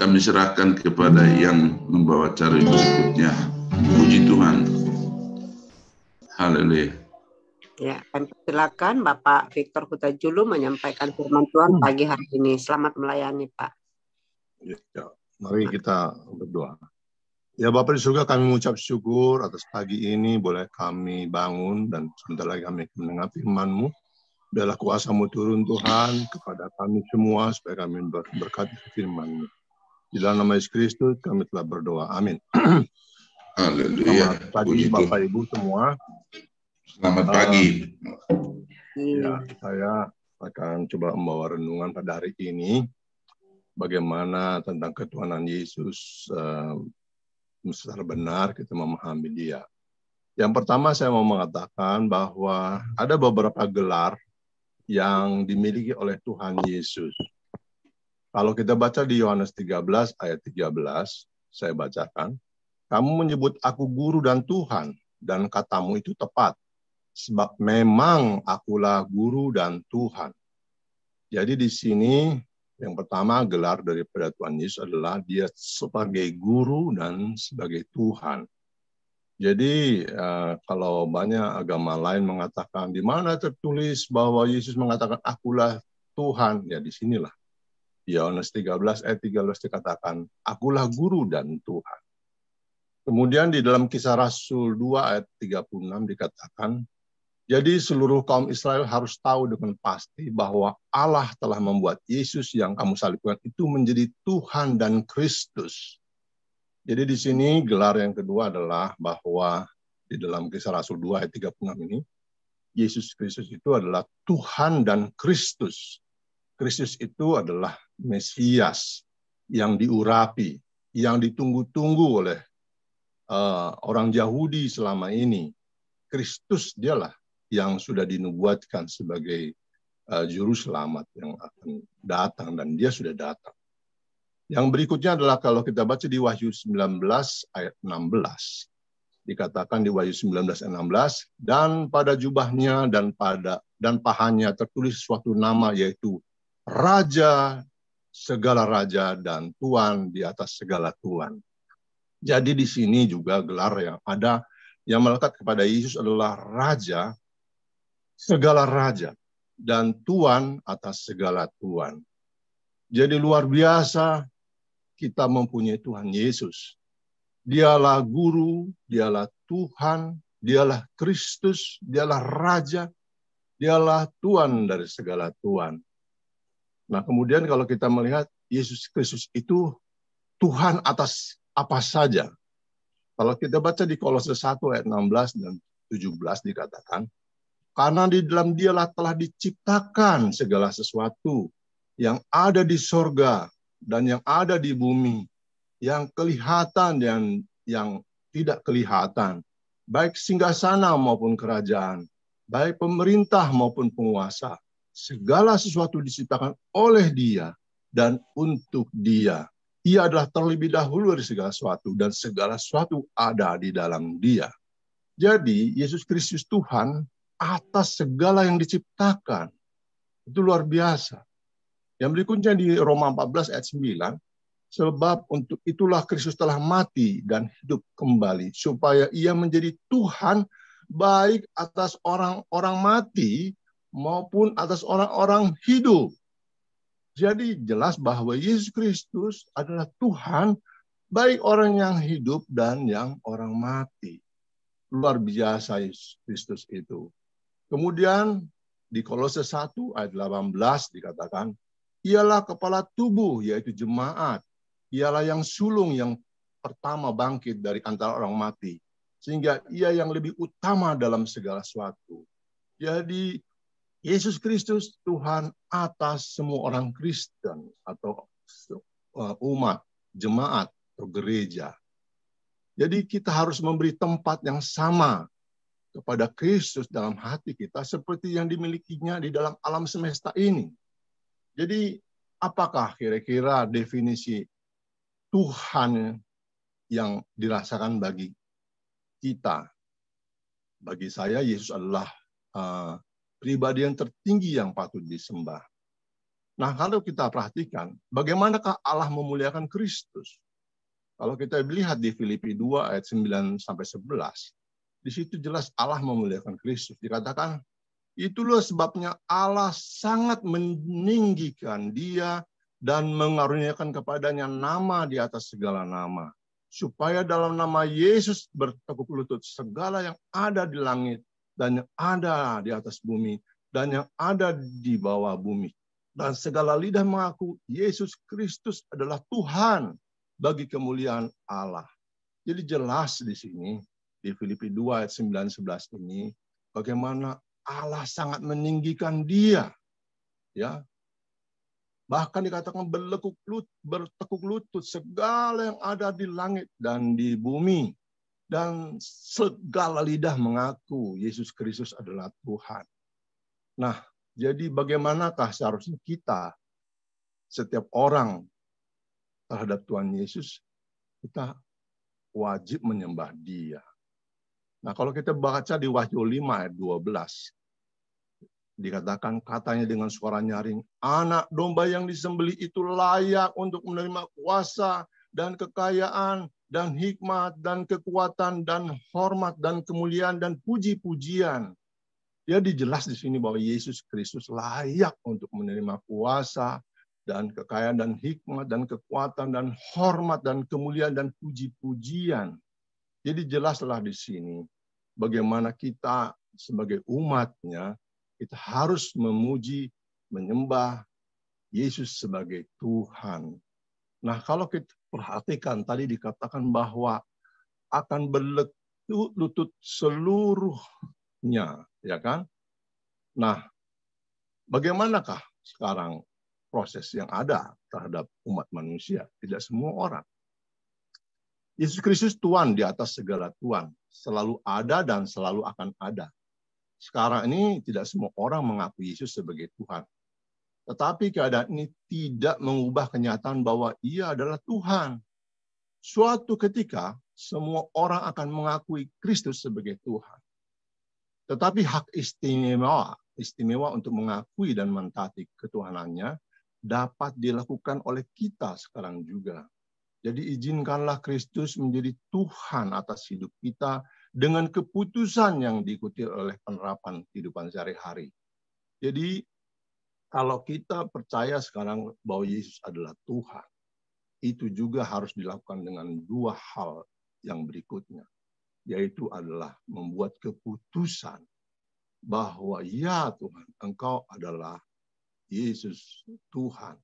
kami serahkan kepada yang membawa cara berikutnya. Puji Tuhan. Haleluya. Ya, kami silakan Bapak Victor Huta Julu menyampaikan firman Tuhan pagi hari ini. Selamat melayani, Pak. Ya, ya, mari kita berdoa. Ya Bapak di surga kami mengucap syukur atas pagi ini boleh kami bangun dan sebentar lagi kami mendengar firman-Mu. Biarlah kuasamu turun Tuhan kepada kami semua supaya kami berkat firman-Mu. Di dalam nama Yesus Kristus kami telah berdoa. Amin. Haleluya. Selamat pagi Puji Bapak Ibu semua. Selamat uh, pagi. Iya. Ya, saya akan coba membawa renungan pada hari ini bagaimana tentang ketuhanan Yesus uh, eh, secara benar kita memahami dia. Yang pertama saya mau mengatakan bahwa ada beberapa gelar yang dimiliki oleh Tuhan Yesus kalau kita baca di Yohanes 13 ayat 13, saya bacakan, kamu menyebut aku guru dan Tuhan, dan katamu itu tepat, sebab memang akulah guru dan Tuhan. Jadi di sini yang pertama gelar daripada Tuhan Yesus adalah dia sebagai guru dan sebagai Tuhan. Jadi eh, kalau banyak agama lain mengatakan di mana tertulis bahwa Yesus mengatakan akulah Tuhan, ya di sinilah Yohanes 13 ayat 13 dikatakan, "Akulah guru dan Tuhan." Kemudian di dalam Kisah Rasul 2 ayat 36 dikatakan, jadi seluruh kaum Israel harus tahu dengan pasti bahwa Allah telah membuat Yesus yang kamu salibkan itu menjadi Tuhan dan Kristus. Jadi di sini gelar yang kedua adalah bahwa di dalam kisah Rasul 2 ayat 36 ini, Yesus Kristus itu adalah Tuhan dan Kristus. Kristus itu adalah Mesias yang diurapi, yang ditunggu-tunggu oleh uh, orang Yahudi selama ini. Kristus dialah yang sudah dinubuatkan sebagai uh, juru selamat yang akan datang dan dia sudah datang. Yang berikutnya adalah kalau kita baca di Wahyu 19 ayat 16. Dikatakan di Wahyu 19 ayat 16 dan pada jubahnya dan pada dan pahanya tertulis suatu nama yaitu Raja segala raja dan tuan di atas segala tuan. Jadi di sini juga gelar yang ada yang melekat kepada Yesus adalah raja segala raja dan tuan atas segala tuan. Jadi luar biasa kita mempunyai Tuhan Yesus. Dialah guru, dialah Tuhan, dialah Kristus, dialah raja, dialah tuan dari segala tuan. Nah, kemudian kalau kita melihat Yesus Kristus itu Tuhan atas apa saja. Kalau kita baca di Kolose 1 ayat 16 dan 17 dikatakan, karena di dalam dialah telah diciptakan segala sesuatu yang ada di sorga dan yang ada di bumi, yang kelihatan dan yang tidak kelihatan, baik singgah sana maupun kerajaan, baik pemerintah maupun penguasa, segala sesuatu diciptakan oleh dia dan untuk dia. Ia adalah terlebih dahulu dari segala sesuatu dan segala sesuatu ada di dalam dia. Jadi Yesus Kristus Tuhan atas segala yang diciptakan. Itu luar biasa. Yang berikutnya di Roma 14 ayat 9, sebab untuk itulah Kristus telah mati dan hidup kembali supaya ia menjadi Tuhan baik atas orang-orang mati maupun atas orang-orang hidup. Jadi jelas bahwa Yesus Kristus adalah Tuhan baik orang yang hidup dan yang orang mati. Luar biasa Yesus Kristus itu. Kemudian di Kolose 1 ayat 18 dikatakan, ialah kepala tubuh yaitu jemaat. Ialah yang sulung yang pertama bangkit dari antara orang mati. Sehingga ia yang lebih utama dalam segala sesuatu. Jadi Yesus Kristus Tuhan atas semua orang Kristen atau uh, umat, jemaat, atau gereja. Jadi kita harus memberi tempat yang sama kepada Kristus dalam hati kita seperti yang dimilikinya di dalam alam semesta ini. Jadi apakah kira-kira definisi Tuhan yang dirasakan bagi kita? Bagi saya Yesus adalah uh, pribadi yang tertinggi yang patut disembah. Nah, kalau kita perhatikan, bagaimanakah Allah memuliakan Kristus? Kalau kita lihat di Filipi 2 ayat 9 sampai 11, di situ jelas Allah memuliakan Kristus. Dikatakan, itulah sebabnya Allah sangat meninggikan dia dan mengaruniakan kepadanya nama di atas segala nama. Supaya dalam nama Yesus bertekuk lutut segala yang ada di langit dan yang ada di atas bumi dan yang ada di bawah bumi. Dan segala lidah mengaku Yesus Kristus adalah Tuhan bagi kemuliaan Allah. Jadi jelas di sini di Filipi 2 ayat 9 11 ini bagaimana Allah sangat meninggikan dia. Ya. Bahkan dikatakan berlekuk lutut, bertekuk lutut segala yang ada di langit dan di bumi dan segala lidah mengaku Yesus Kristus adalah Tuhan. Nah, jadi bagaimanakah seharusnya kita setiap orang terhadap Tuhan Yesus kita wajib menyembah Dia. Nah, kalau kita baca di Wahyu 5 ayat 12 dikatakan katanya dengan suara nyaring, anak domba yang disembelih itu layak untuk menerima kuasa dan kekayaan dan hikmat dan kekuatan dan hormat dan kemuliaan dan puji-pujian. Jadi dijelas di sini bahwa Yesus Kristus layak untuk menerima kuasa dan kekayaan dan hikmat dan kekuatan dan hormat dan kemuliaan dan puji-pujian. Jadi jelaslah di sini bagaimana kita sebagai umatnya kita harus memuji, menyembah Yesus sebagai Tuhan. Nah, kalau kita Perhatikan tadi dikatakan bahwa akan berlutut lutut seluruhnya, ya kan? Nah, bagaimanakah sekarang proses yang ada terhadap umat manusia? Tidak semua orang. Yesus Kristus Tuhan di atas segala Tuhan, selalu ada dan selalu akan ada. Sekarang ini tidak semua orang mengakui Yesus sebagai Tuhan. Tetapi keadaan ini tidak mengubah kenyataan bahwa ia adalah Tuhan. Suatu ketika, semua orang akan mengakui Kristus sebagai Tuhan. Tetapi hak istimewa, istimewa untuk mengakui dan mentaati ketuhanannya dapat dilakukan oleh kita sekarang juga. Jadi izinkanlah Kristus menjadi Tuhan atas hidup kita dengan keputusan yang diikuti oleh penerapan kehidupan sehari-hari. Jadi kalau kita percaya sekarang bahwa Yesus adalah Tuhan, itu juga harus dilakukan dengan dua hal yang berikutnya, yaitu adalah membuat keputusan bahwa ya Tuhan, Engkau adalah Yesus Tuhan.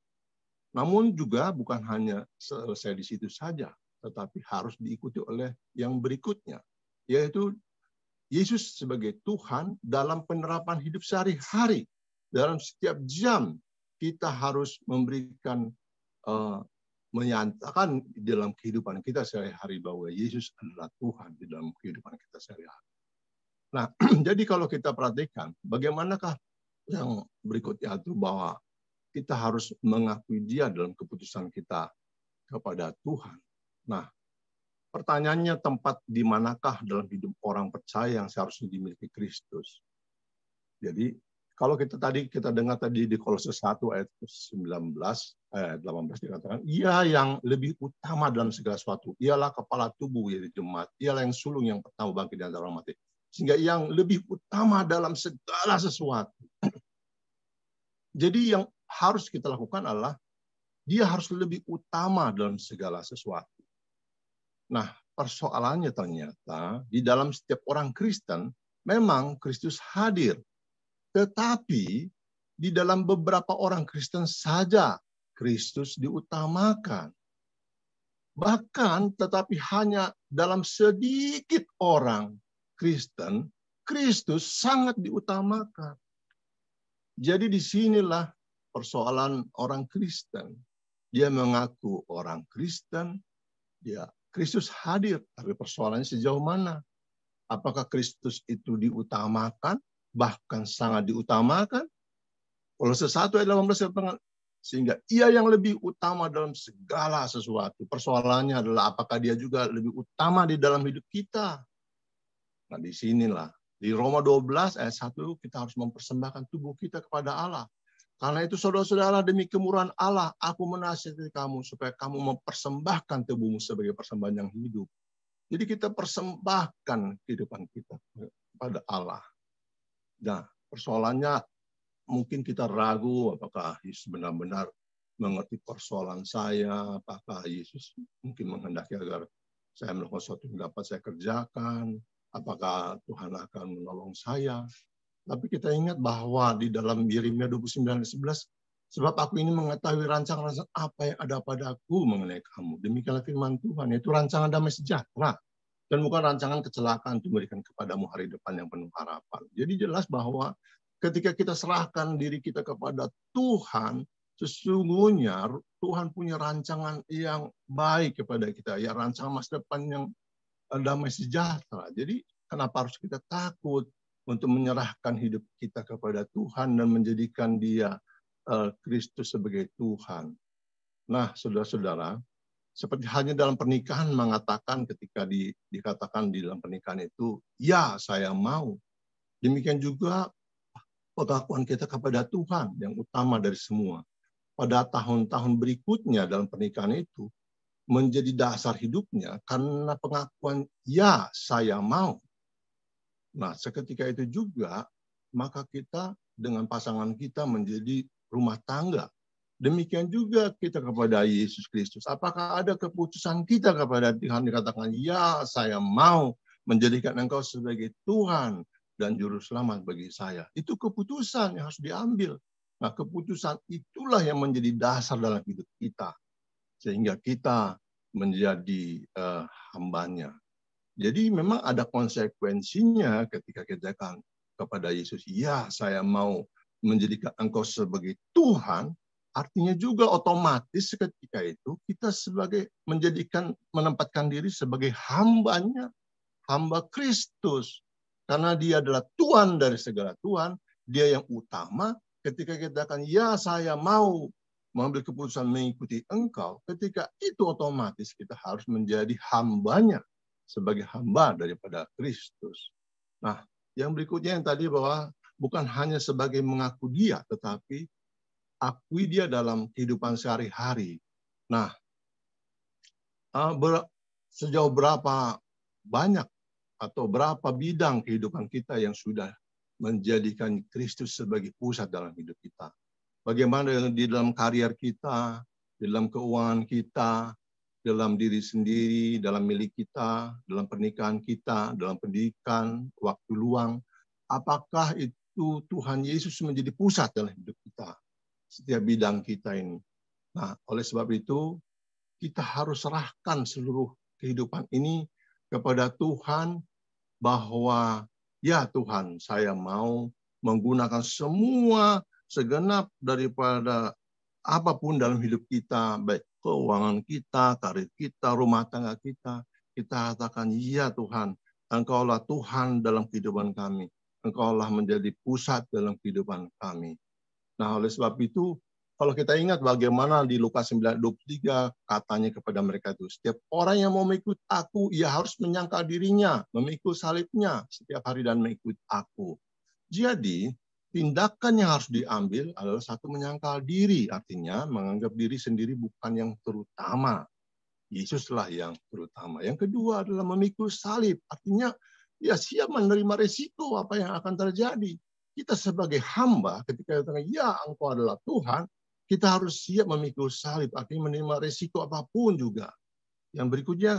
Namun juga bukan hanya selesai di situ saja, tetapi harus diikuti oleh yang berikutnya, yaitu Yesus sebagai Tuhan dalam penerapan hidup sehari-hari dalam setiap jam kita harus memberikan uh, menyatakan dalam kehidupan kita sehari-hari bahwa Yesus adalah Tuhan di dalam kehidupan kita sehari-hari. Nah, jadi kalau kita perhatikan, bagaimanakah yang berikutnya itu bahwa kita harus mengakui Dia dalam keputusan kita kepada Tuhan. Nah, pertanyaannya tempat di manakah dalam hidup orang percaya yang seharusnya dimiliki Kristus? Jadi kalau kita tadi kita dengar tadi di Kolose 1 ayat 19 ayat 18 dikatakan ia yang lebih utama dalam segala sesuatu ialah kepala tubuh yaitu jemaat ialah yang sulung yang pertama bangkit dari antara orang mati sehingga yang lebih utama dalam segala sesuatu jadi yang harus kita lakukan adalah dia harus lebih utama dalam segala sesuatu nah persoalannya ternyata di dalam setiap orang Kristen memang Kristus hadir tetapi di dalam beberapa orang Kristen saja Kristus diutamakan. Bahkan tetapi hanya dalam sedikit orang Kristen, Kristus sangat diutamakan. Jadi disinilah persoalan orang Kristen. Dia mengaku orang Kristen, ya Kristus hadir, tapi persoalannya sejauh mana? Apakah Kristus itu diutamakan bahkan sangat diutamakan. Kalau sesuatu ayat 18 sehingga ia yang lebih utama dalam segala sesuatu. Persoalannya adalah apakah dia juga lebih utama di dalam hidup kita? Nah, di sinilah di Roma 12 ayat 1 kita harus mempersembahkan tubuh kita kepada Allah. Karena itu saudara-saudara demi kemurahan Allah, aku menasihati kamu supaya kamu mempersembahkan tubuhmu sebagai persembahan yang hidup. Jadi kita persembahkan kehidupan kita kepada Allah. Nah, persoalannya mungkin kita ragu apakah Yesus benar-benar mengerti persoalan saya, apakah Yesus mungkin menghendaki agar saya melakukan sesuatu yang dapat saya kerjakan, apakah Tuhan akan menolong saya. Tapi kita ingat bahwa di dalam Yeremia sebelas sebab aku ini mengetahui rancangan rancang apa yang ada padaku mengenai kamu. Demikianlah firman Tuhan, yaitu rancangan damai sejahtera dan bukan rancangan kecelakaan diberikan kepadamu hari depan yang penuh harapan. Jadi jelas bahwa ketika kita serahkan diri kita kepada Tuhan, sesungguhnya Tuhan punya rancangan yang baik kepada kita, ya rancangan masa depan yang eh, damai sejahtera. Jadi kenapa harus kita takut untuk menyerahkan hidup kita kepada Tuhan dan menjadikan Dia eh, Kristus sebagai Tuhan. Nah, saudara-saudara, seperti hanya dalam pernikahan mengatakan ketika di, dikatakan di dalam pernikahan itu, ya saya mau. Demikian juga pengakuan kita kepada Tuhan yang utama dari semua. Pada tahun-tahun berikutnya dalam pernikahan itu, menjadi dasar hidupnya karena pengakuan ya saya mau. Nah seketika itu juga, maka kita dengan pasangan kita menjadi rumah tangga Demikian juga kita kepada Yesus Kristus. Apakah ada keputusan kita kepada Tuhan dikatakan, ya saya mau menjadikan engkau sebagai Tuhan dan Juru Selamat bagi saya. Itu keputusan yang harus diambil. Nah keputusan itulah yang menjadi dasar dalam hidup kita. Sehingga kita menjadi uh, hambanya. Jadi memang ada konsekuensinya ketika kita kan kepada Yesus, ya saya mau menjadikan engkau sebagai Tuhan Artinya juga otomatis ketika itu kita sebagai menjadikan menempatkan diri sebagai hambanya, hamba Kristus. Karena dia adalah Tuhan dari segala Tuhan, dia yang utama. Ketika kita akan, ya saya mau mengambil keputusan mengikuti engkau, ketika itu otomatis kita harus menjadi hambanya sebagai hamba daripada Kristus. Nah, yang berikutnya yang tadi bahwa bukan hanya sebagai mengaku dia, tetapi akui dia dalam kehidupan sehari-hari. Nah, eh, sejauh berapa banyak atau berapa bidang kehidupan kita yang sudah menjadikan Kristus sebagai pusat dalam hidup kita. Bagaimana di dalam karier kita, di dalam keuangan kita, dalam diri sendiri, dalam milik kita, dalam pernikahan kita, dalam pendidikan, waktu luang. Apakah itu Tuhan Yesus menjadi pusat dalam hidup kita? setiap bidang kita ini. Nah, oleh sebab itu kita harus serahkan seluruh kehidupan ini kepada Tuhan bahwa ya Tuhan, saya mau menggunakan semua segenap daripada apapun dalam hidup kita, baik keuangan kita, karir kita, rumah tangga kita, kita katakan, ya Tuhan, Engkaulah Tuhan dalam kehidupan kami. Engkaulah menjadi pusat dalam kehidupan kami. Nah, oleh sebab itu, kalau kita ingat bagaimana di Lukas 9:23 katanya kepada mereka itu, setiap orang yang mau mengikut aku, ia harus menyangkal dirinya, memikul salibnya setiap hari dan mengikut aku. Jadi, tindakan yang harus diambil adalah satu menyangkal diri, artinya menganggap diri sendiri bukan yang terutama. Yesuslah yang terutama. Yang kedua adalah memikul salib, artinya ya siap menerima resiko apa yang akan terjadi kita sebagai hamba ketika katakan ya engkau adalah Tuhan, kita harus siap memikul salib, artinya menerima resiko apapun juga. Yang berikutnya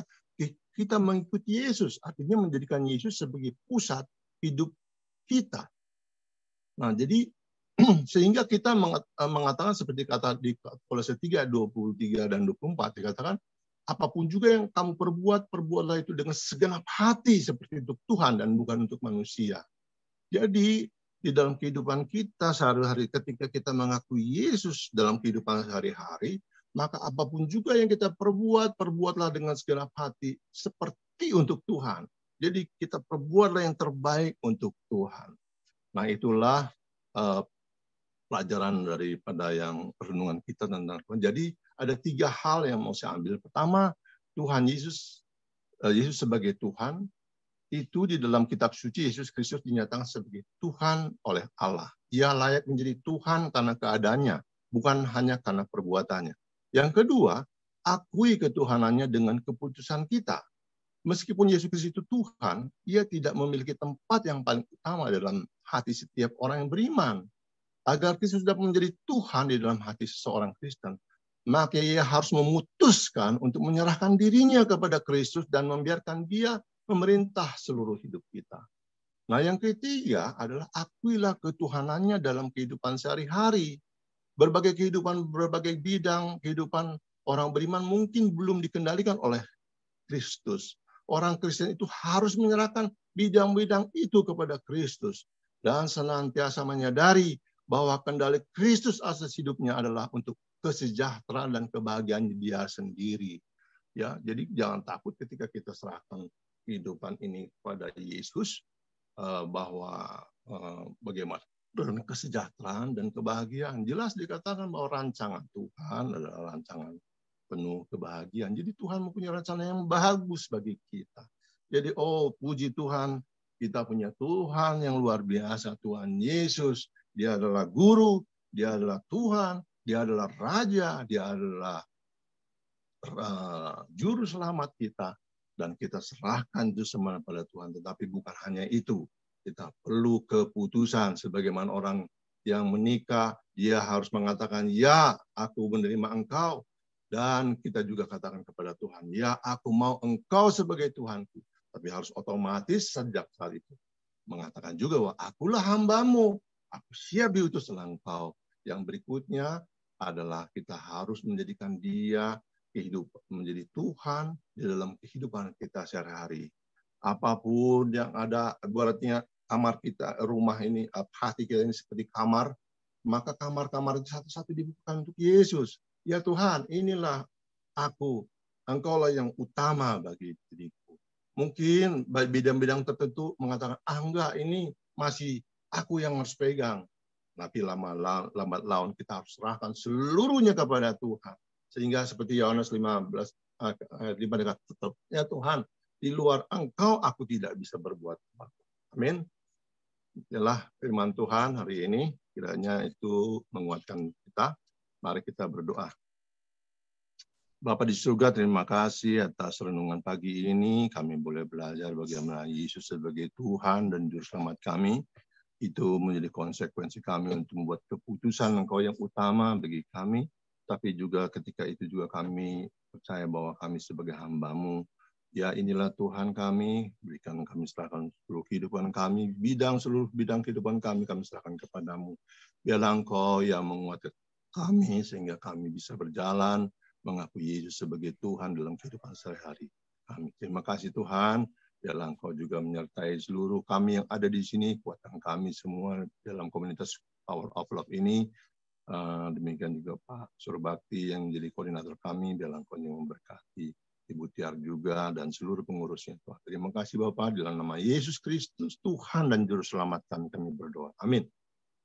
kita mengikuti Yesus, artinya menjadikan Yesus sebagai pusat hidup kita. Nah, jadi sehingga kita eh, mengatakan seperti kata di Kolose 3 23 dan 24 dikatakan apapun juga yang kamu perbuat perbuatlah itu dengan segenap hati seperti untuk Tuhan dan bukan untuk manusia. Jadi di dalam kehidupan kita sehari-hari ketika kita mengakui Yesus dalam kehidupan sehari-hari, maka apapun juga yang kita perbuat, perbuatlah dengan segala hati seperti untuk Tuhan. Jadi kita perbuatlah yang terbaik untuk Tuhan. Nah itulah uh, pelajaran daripada yang renungan kita tentang Tuhan. Jadi ada tiga hal yang mau saya ambil. Pertama, Tuhan Yesus, uh, Yesus sebagai Tuhan itu di dalam kitab suci Yesus Kristus dinyatakan sebagai Tuhan oleh Allah. Ia layak menjadi Tuhan karena keadaannya, bukan hanya karena perbuatannya. Yang kedua, akui ketuhanannya dengan keputusan kita. Meskipun Yesus Kristus itu Tuhan, ia tidak memiliki tempat yang paling utama dalam hati setiap orang yang beriman. Agar Kristus dapat menjadi Tuhan di dalam hati seseorang Kristen, maka ia harus memutuskan untuk menyerahkan dirinya kepada Kristus dan membiarkan dia Pemerintah seluruh hidup kita. Nah, yang ketiga adalah akuilah ketuhanannya dalam kehidupan sehari-hari. Berbagai kehidupan, berbagai bidang kehidupan orang beriman mungkin belum dikendalikan oleh Kristus. Orang Kristen itu harus menyerahkan bidang-bidang itu kepada Kristus dan senantiasa menyadari bahwa kendali Kristus atas hidupnya adalah untuk kesejahteraan dan kebahagiaan dia sendiri. Ya, jadi jangan takut ketika kita serahkan kehidupan ini kepada Yesus eh, bahwa eh, bagaimana dan kesejahteraan dan kebahagiaan jelas dikatakan bahwa rancangan Tuhan adalah rancangan penuh kebahagiaan. Jadi Tuhan mempunyai rencana yang bagus bagi kita. Jadi oh puji Tuhan kita punya Tuhan yang luar biasa Tuhan Yesus. Dia adalah guru, dia adalah Tuhan, dia adalah raja, dia adalah uh, juru selamat kita dan kita serahkan itu semua pada Tuhan. Tetapi bukan hanya itu, kita perlu keputusan sebagaimana orang yang menikah, dia harus mengatakan, ya aku menerima engkau. Dan kita juga katakan kepada Tuhan, ya aku mau engkau sebagai Tuhanku. Tapi harus otomatis sejak saat itu. Mengatakan juga, wah akulah hambamu. Aku siap diutus selangkau Yang berikutnya adalah kita harus menjadikan dia kehidupan menjadi Tuhan di dalam kehidupan kita sehari-hari. Apapun yang ada, ibaratnya kamar kita, rumah ini, hati kita ini seperti kamar, maka kamar-kamar itu satu-satu dibuka untuk Yesus. Ya Tuhan, inilah aku. Engkaulah yang utama bagi diriku. Mungkin bidang-bidang tertentu mengatakan, ah enggak, ini masih aku yang harus pegang. Tapi lama lambat laun kita harus serahkan seluruhnya kepada Tuhan. Sehingga seperti Yohanes 15 ah, ayat 5 dekat tetap, ya Tuhan, di luar engkau aku tidak bisa berbuat apa Amin. Itulah firman Tuhan hari ini. Kiranya itu menguatkan kita. Mari kita berdoa. Bapak di surga, terima kasih atas renungan pagi ini. Kami boleh belajar bagaimana Yesus sebagai Tuhan dan Juru Selamat kami. Itu menjadi konsekuensi kami untuk membuat keputusan Engkau yang utama bagi kami tapi juga ketika itu juga kami percaya bahwa kami sebagai hambamu, ya inilah Tuhan kami, berikan kami serahkan seluruh kehidupan kami, bidang seluruh bidang kehidupan kami, kami serahkan kepadamu. Biarlah engkau yang menguatkan kami sehingga kami bisa berjalan mengakui Yesus sebagai Tuhan dalam kehidupan sehari-hari. Kami Terima kasih Tuhan. Biarlah Engkau juga menyertai seluruh kami yang ada di sini, kuatkan kami semua dalam komunitas Power of Love ini, Eh, demikian juga Pak Surbakti yang menjadi koordinator kami dalam Konyol memberkati Ibu Tiar juga dan seluruh pengurusnya Tuhan. Terima kasih Bapak dalam nama Yesus Kristus Tuhan dan Juru Selamat kami, kami berdoa. Amin.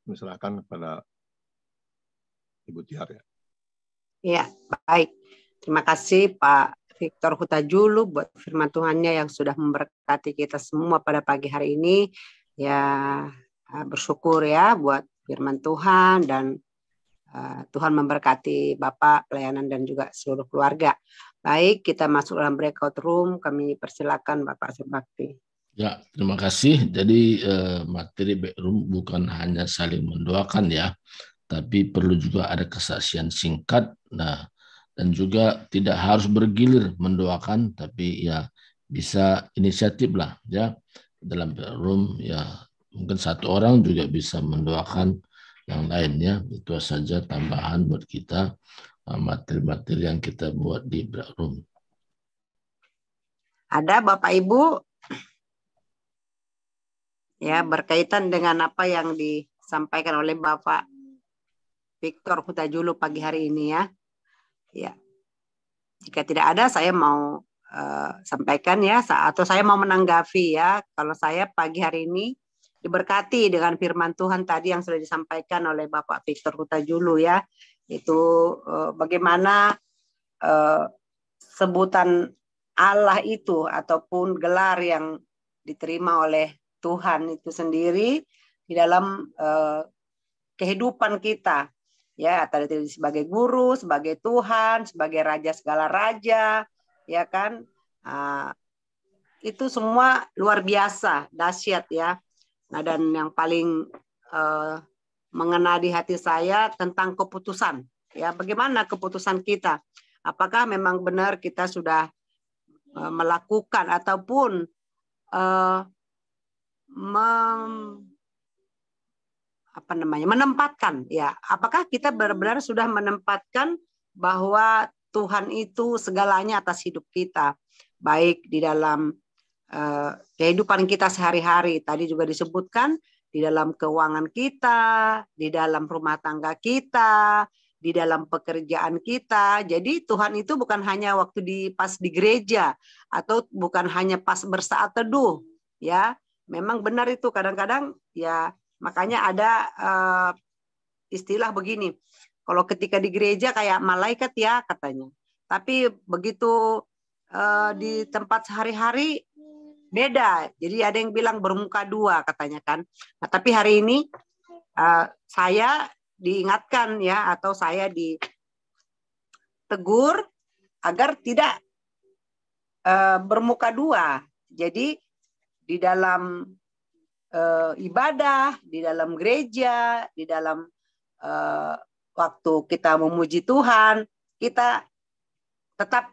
Kami serahkan kepada Ibu Tiar ya. Ya, baik. Terima kasih Pak Victor Hutajulu buat firman Tuhannya yang sudah memberkati kita semua pada pagi hari ini. Ya eh, bersyukur ya buat firman Tuhan dan Eh, Tuhan memberkati Bapak, pelayanan, dan juga seluruh keluarga. Baik, kita masuk dalam breakout room. Kami persilakan Bapak Sebakti. Ya, terima kasih. Jadi eh, materi materi room bukan hanya saling mendoakan ya, tapi perlu juga ada kesaksian singkat. Nah, dan juga tidak harus bergilir mendoakan, tapi ya bisa inisiatif lah ya dalam room. ya mungkin satu orang juga bisa mendoakan yang lainnya itu saja tambahan buat kita eh, materi-materi yang kita buat di Black Room. Ada Bapak Ibu ya berkaitan dengan apa yang disampaikan oleh Bapak Victor Hutajulu pagi hari ini ya. Ya. Jika tidak ada saya mau uh, sampaikan ya atau saya mau menanggapi ya. Kalau saya pagi hari ini diberkati dengan firman Tuhan tadi yang sudah disampaikan oleh Bapak Victor Huta Julu ya itu eh, bagaimana eh, sebutan Allah itu ataupun gelar yang diterima oleh Tuhan itu sendiri di dalam eh, kehidupan kita ya tadi sebagai guru sebagai Tuhan sebagai raja segala raja ya kan uh, itu semua luar biasa dahsyat ya Nah, dan yang paling eh, mengena di hati saya tentang keputusan. Ya, bagaimana keputusan kita? Apakah memang benar kita sudah eh, melakukan ataupun eh, mem, apa namanya menempatkan ya apakah kita benar-benar sudah menempatkan bahwa Tuhan itu segalanya atas hidup kita baik di dalam Eh, kehidupan kita sehari-hari. Tadi juga disebutkan di dalam keuangan kita, di dalam rumah tangga kita, di dalam pekerjaan kita. Jadi Tuhan itu bukan hanya waktu di pas di gereja atau bukan hanya pas bersaat teduh, ya. Memang benar itu kadang-kadang ya makanya ada uh, istilah begini. Kalau ketika di gereja kayak malaikat ya katanya. Tapi begitu uh, di tempat sehari-hari beda. Jadi ada yang bilang bermuka dua katanya kan. Nah, tapi hari ini uh, saya diingatkan ya atau saya ditegur agar tidak uh, bermuka dua. Jadi di dalam uh, ibadah, di dalam gereja, di dalam uh, waktu kita memuji Tuhan, kita tetap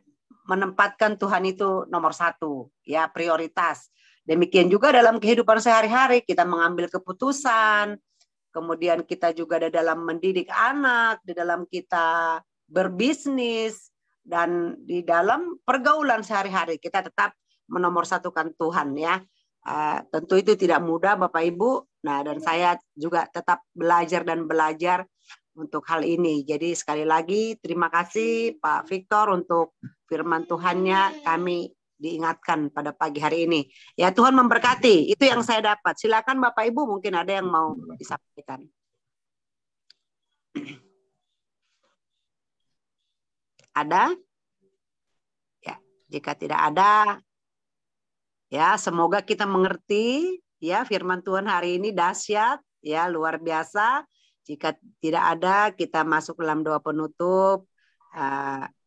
menempatkan Tuhan itu nomor satu, ya prioritas. Demikian juga dalam kehidupan sehari-hari kita mengambil keputusan, kemudian kita juga ada dalam mendidik anak, di dalam kita berbisnis dan di dalam pergaulan sehari-hari kita tetap menomorsatukan Tuhan ya. Uh, tentu itu tidak mudah Bapak Ibu. Nah, dan saya juga tetap belajar dan belajar untuk hal ini. Jadi sekali lagi terima kasih Pak Victor untuk firman Tuhannya kami diingatkan pada pagi hari ini. Ya Tuhan memberkati, itu yang saya dapat. Silakan Bapak Ibu mungkin ada yang mau disampaikan. Ada? Ya, jika tidak ada ya semoga kita mengerti ya firman Tuhan hari ini dahsyat ya luar biasa jika tidak ada, kita masuk dalam doa penutup. Uh,